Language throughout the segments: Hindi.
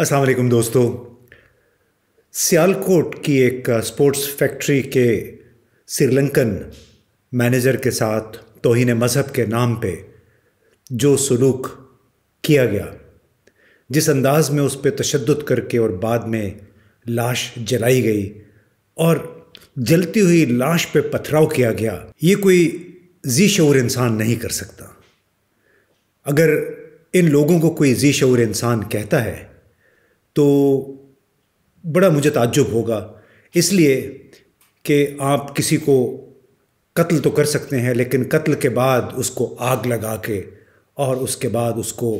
अस्सलाम वालेकुम दोस्तों सियालकोट की एक स्पोर्ट्स फैक्ट्री के श्रीलंकन मैनेजर के साथ तोहन मज़हब के नाम पे जो सलूक किया गया जिस अंदाज़ में उस पर तशद करके और बाद में लाश जलाई गई और जलती हुई लाश पे पथराव किया गया ये कोई जी शूर इंसान नहीं कर सकता अगर इन लोगों को कोई जी शूर इंसान कहता है तो बड़ा मुझे ताज्जुब होगा इसलिए कि आप किसी को कत्ल तो कर सकते हैं लेकिन कत्ल के बाद उसको आग लगा के और उसके बाद उसको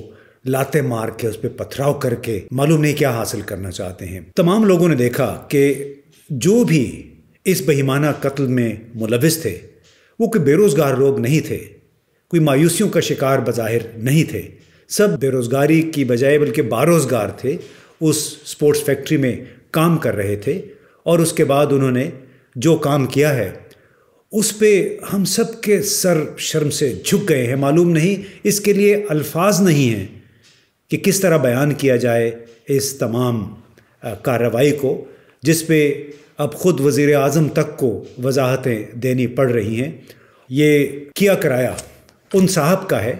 लाते मार के उस पर पथराव करके मालूम नहीं क्या हासिल करना चाहते हैं तमाम लोगों ने देखा कि जो भी इस बहिमाना कत्ल में मुलविस थे वो कोई बेरोज़गार लोग नहीं थे कोई मायूसियों का शिकार बज़ाहिर नहीं थे सब बेरोज़गारी की बजाय बल्कि बारोज़गार थे उस स्पोर्ट्स फैक्ट्री में काम कर रहे थे और उसके बाद उन्होंने जो काम किया है उस पर हम सब के सर शर्म से झुक गए हैं मालूम नहीं इसके लिए अल्फाज नहीं हैं कि किस तरह बयान किया जाए इस तमाम कार्रवाई को जिस पे अब ख़ुद वज़ी अजम तक को वजाहतें देनी पड़ रही हैं ये किया कराया उन साहब का है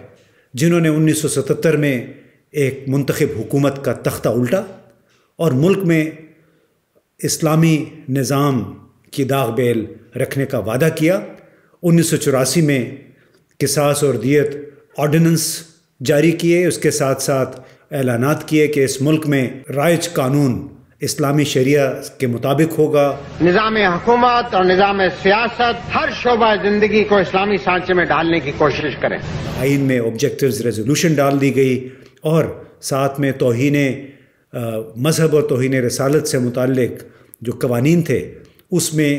जिन्होंने 1977 में एक मंतखब हुकूमत का तख्ता उल्टा और मुल्क में इस्लामी निज़ाम की दाग बेल रखने का वादा किया उन्नीस सौ चौरासी में किसास और दियत ऑर्डिनेंस जारी किए उसके साथ साथ ऐलान किए कि इस मुल्क में राइज कानून इस्लामी शरिया के मुताबिक होगा निज़ाम हुकूमत और निज़ाम सियासत हर शोबा जिंदगी को इस्लामी सांचे में डालने की कोशिश करें आइन में ऑब्जेक्टिव रेजोल्यूशन डाल दी गई और साथ में तोहन मजहब और तोहन रसालत से मुतक जो कवानीन थे उसमें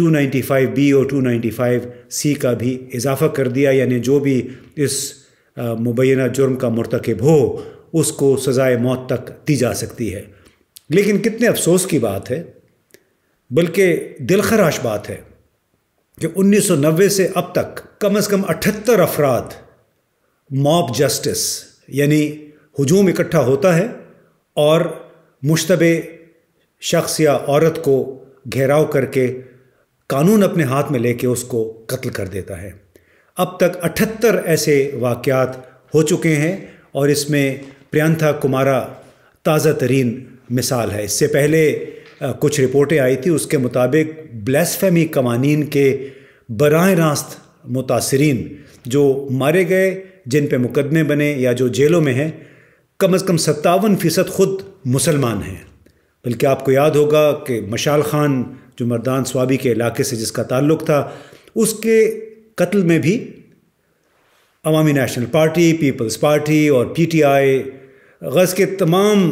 295 बी और 295 सी का भी इजाफा कर दिया यानी जो भी इस मुबैना जुर्म का मरतकब हो उसको सज़ाए मौत तक दी जा सकती है लेकिन कितने अफसोस की बात है बल्कि दिलखराश बात है कि 1990 से अब तक कम अज़ कम अठहत्तर अफराद मॉब जस्टिस यानी हजूम इकट्ठा होता है और मुशतब शख्स या औरत को घेराव करके कानून अपने हाथ में लेके उसको कत्ल कर देता है अब तक अठहत्तर ऐसे वाक़ हो चुके हैं और इसमें प्रियंथा कुमारा ताज़ा तरीन मिसाल है इससे पहले कुछ रिपोर्टें आई थी उसके मुताबिक ब्लैसफेमी कवानीन के बर रास्त मुतासरीन जो मारे गए जिन पे मुकदमे बने या जो जेलों में हैं कम अज़ कम सत्तावन फ़ीसद ख़ुद मुसलमान हैं बल्कि आपको याद होगा कि मशाल ख़ान जो मर्दान स्वाबी के इलाके से जिसका ताल्लुक़ था उसके कत्ल में भी Awami National Party Peoples Party और पीटीआई गज़ के तमाम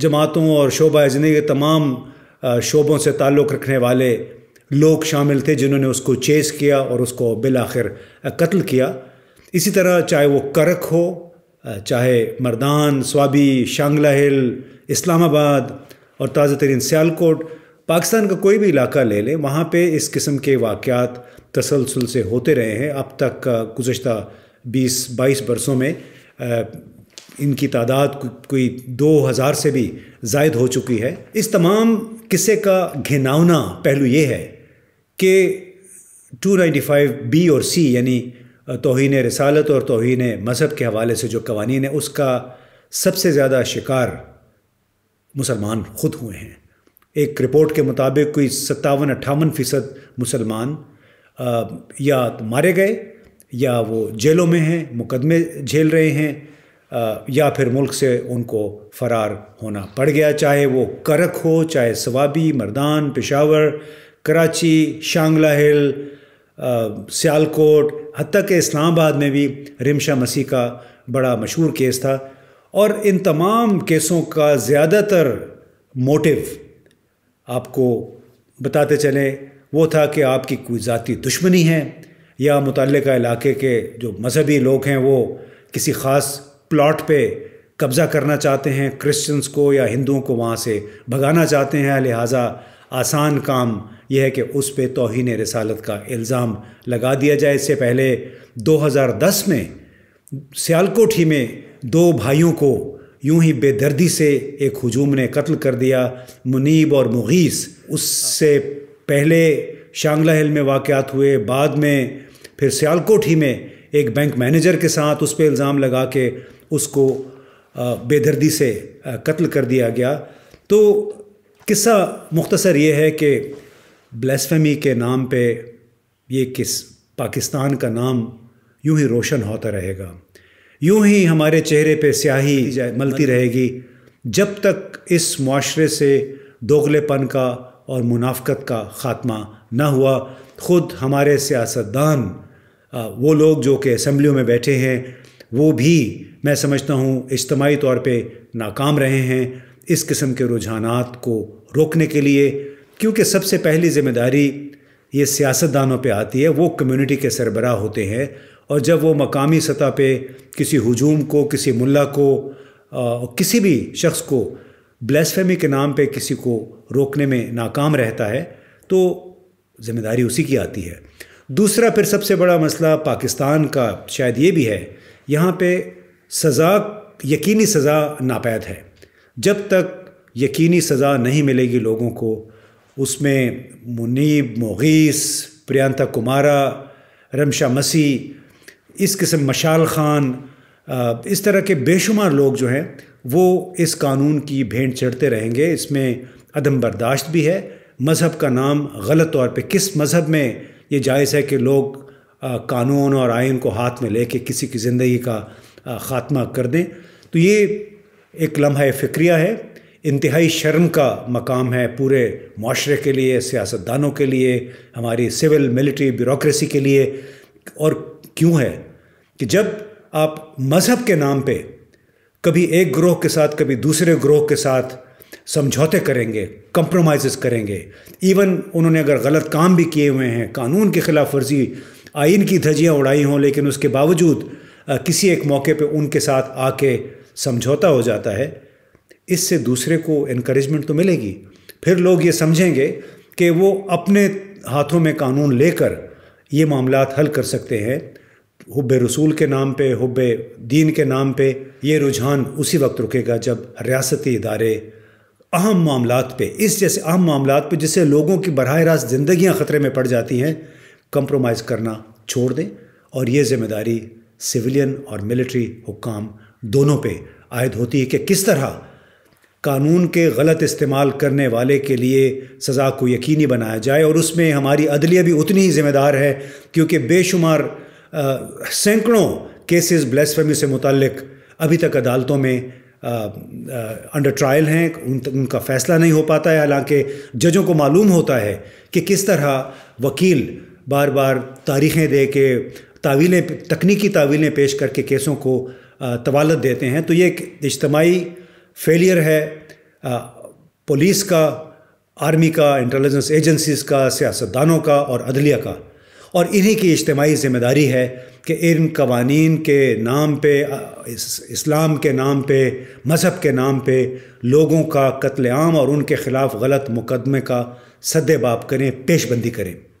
जमातों और शोबा जिंदगी के तमाम शोबों से ताल्लुक़ रखने वाले लोग शामिल थे जिन्होंने उसको चेस किया और उसको बिल आखिर कत्ल किया इसी तरह चाहे वो करक हो चाहे मर्दान स्वाबी शांगला हिल इस्लामाबाद और ताज़ा तरीन सियालकोट पाकिस्तान का कोई भी इलाका ले लें वहाँ पर इस किस्म के वाक़ात तसलसल से होते रहे हैं अब तक गुज्त बीस बाईस बरसों में इनकी तादाद कोई दो हज़ार से भी जायद हो चुकी है इस तमाम किस्से का घिनावना पहलू ये है कि 295 बी और सी यानी तोहन रसालत और तोहन मज़हब के हवाले से जो कवानी है उसका सबसे ज़्यादा शिकार मुसलमान ख़ुद हुए हैं एक रिपोर्ट के मुताबिक कोई सत्तावन अट्ठावन फ़ीसद मुसलमान या तो मारे गए या वो जेलों में हैं मुकदमे झेल रहे हैं या फिर मुल्क से उनको फ़रार होना पड़ गया चाहे वो करक हो चाहे सवाबी मर्दान पेशावर कराची शांगला हिल सियालकोट हती के इस्लामाबाद में भी रिमशा मसीह का बड़ा मशहूर केस था और इन तमाम केसों का ज़्यादातर मोटिव आपको बताते चले वो था कि आपकी कोई ज़ाती दुश्मनी है या मुतल इलाके के जो मजहबी लोग हैं वो किसी ख़ास प्लॉट पे कब्ज़ा करना चाहते हैं क्रिश्चियंस को या हिंदुओं को वहाँ से भगाना चाहते हैं लिहाजा आसान काम यह है कि उस पर तोहन रसालत का इल्ज़ाम लगा दिया जाए इससे पहले 2010 में सियालकोट ही में दो भाइयों को यूं ही बेदर्दी से एक हजूम ने कत्ल कर दिया मुनीब और मुगीस उससे पहले शांगला हिल में वाक़ हुए बाद में फिर सियालकोट ही में एक बैंक मैनेजर के साथ उस पर इल्ज़ाम लगा के उसको बेदर्दी से कत्ल कर दिया गया तो किस्सा मुख्तसर ये है कि ब्लेसफेमी के नाम पे ये किस पाकिस्तान का नाम यूं ही रोशन होता रहेगा यूं ही हमारे चेहरे पे स्याही मलती रहेगी जब तक इस माशरे से दोगलेपन का और मुनाफ़त का ख़ात्मा ना हुआ ख़ुद हमारे सियासतदान वो लोग जो कि असम्बलियों में बैठे हैं वो भी मैं समझता हूँ इज्तमाही तौर पर नाकाम रहे हैं इस किस्म के रुझान को रोकने के लिए क्योंकि सबसे पहली जिम्मेदारी ये सियासतदानों पर आती है वो कम्यूनिटी के सरबरा होते हैं और जब वो मकामी सतह पर किसी हजूम को किसी मुला को आ, किसी भी शख्स को ब्लैसफेमी के नाम पर किसी को रोकने में नाकाम रहता है तो जिम्मेदारी उसी की आती है दूसरा फिर सबसे बड़ा मसला पाकिस्तान का शायद ये भी है यहाँ पे सज़ा यकीनी सज़ा नापैद है जब तक यकीनी सज़ा नहीं मिलेगी लोगों को उसमें मुनीब मोगीस प्रियंता कुमारा रमशा मसी इस किस्म मशाल ख़ान इस तरह के बेशुमार लोग जो हैं वो इस कानून की भेंट चढ़ते रहेंगे इसमें अदम बर्दाश्त भी है मज़हब का नाम गलत तौर पे किस मज़हब में ये जायज़ है कि लोग कानून और आयन को हाथ में लेके किसी की ज़िंदगी का ख़ात्मा कर दें तो ये एक लम्हा फ़िक्रिया है इंतहाई शर्म का मकाम है पूरे माशरे के लिए सियासतदानों के लिए हमारी सिविल मिलिट्री ब्यूरोसी के लिए और क्यों है कि जब आप मज़हब के नाम पे कभी एक ग्रोह के साथ कभी दूसरे ग्रोह के साथ समझौते करेंगे कंप्रोमाइज़ करेंगे इवन उन्होंने अगर गलत काम भी किए हुए हैं कानून के खिलाफ वर्जी आइन की धजियाँ उड़ाई हों लेकिन उसके बावजूद किसी एक मौके पे उनके साथ आके समझौता हो जाता है इससे दूसरे को इनक्रेजमेंट तो मिलेगी फिर लोग ये समझेंगे कि वो अपने हाथों में कानून लेकर ये मामला हल कर सकते हैं हुब रसूल के नाम पे हुब दीन के नाम पे ये रुझान उसी वक्त रुकेगा जब रियासती इदारे अहम मामला पे इस जैसे अहम मामला पे जिससे लोगों की बरह रास्त ज़िंदियाँ ख़तरे में पड़ जाती हैं कंप्रोमाइज़ करना छोड़ दें और ये जिम्मेदारी सिविलियन और मिलिट्री हुकाम दोनों पे आयद होती है कि किस तरह कानून के गलत इस्तेमाल करने वाले के लिए सज़ा को यकीनी बनाया जाए और उसमें हमारी अदलिया भी उतनी ही ज़िम्मेदार है क्योंकि बेशुमार सैकड़ों केसेस ब्लैसफेमी से मुतलक अभी तक अदालतों में आ, आ, अंडर ट्रायल हैं उन, उनका फ़ैसला नहीं हो पाता है हालांकि जजों को मालूम होता है कि किस तरह वकील बार बार तारीखें दे के तावीलें तकनीकी तावीलें पेश करके केसों को तवालत देते हैं तो ये एक इज्तमाही फेलियर है पुलिस का आर्मी का इंटेलिजेंस एजेंसीज़ का सियासतदानों का और अदलिया का और इन्हीं की इज्तमाही ज़िम्मेदारी है कि इन कवानी के नाम पे इस्लाम के नाम पे मज़हब के नाम पे लोगों का कत्लेआम और उनके ख़िलाफ़ गलत मुकदमे का सद्देबाब करें पेशबंदी करें